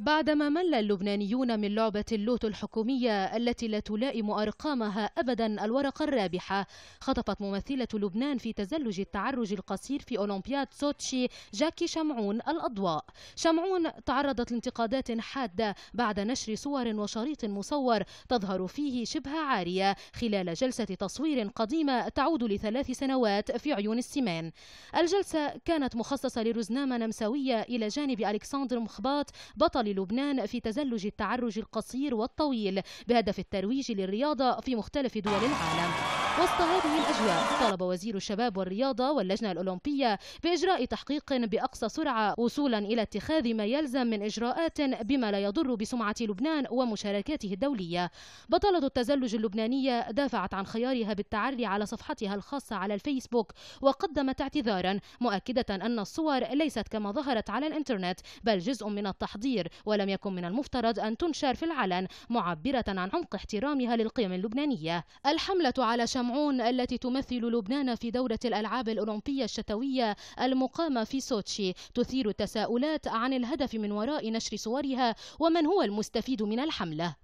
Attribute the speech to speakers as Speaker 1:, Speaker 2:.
Speaker 1: بعدما مل اللبنانيون من لعبة اللوتو الحكومية التي لا تلائم أرقامها أبدا الورقة الرابحة خطفت ممثلة لبنان في تزلج التعرج القصير في أولمبياد سوتشي جاكي شمعون الأضواء شمعون تعرضت لانتقادات حادة بعد نشر صور وشريط مصور تظهر فيه شبه عارية خلال جلسة تصوير قديمة تعود لثلاث سنوات في عيون السمان الجلسة كانت مخصصة لرزنامة نمساوية إلى جانب ألكسندر مخباط بطل لبنان في تزلج التعرج القصير والطويل بهدف الترويج للرياضة في مختلف دول العالم وسط هذه الأجواء طالب وزير الشباب والرياضة واللجنة الأولمبية بإجراء تحقيق بأقصى سرعة وصولا إلى اتخاذ ما يلزم من إجراءات بما لا يضر بسمعة لبنان ومشاركاته الدولية بطلة التزلج اللبنانية دافعت عن خيارها بالتعري على صفحتها الخاصة على الفيسبوك وقدمت اعتذارا مؤكدة أن الصور ليست كما ظهرت على الإنترنت بل جزء من التحضير ولم يكن من المفترض أن تنشر في العلن معبرة عن عمق احترامها للقيم اللبنانية الحملة على شم شمعون التي تمثل لبنان في دورة الألعاب الأولمبية الشتوية المقامة في سوتشي تثير التساؤلات عن الهدف من وراء نشر صورها ومن هو المستفيد من الحملة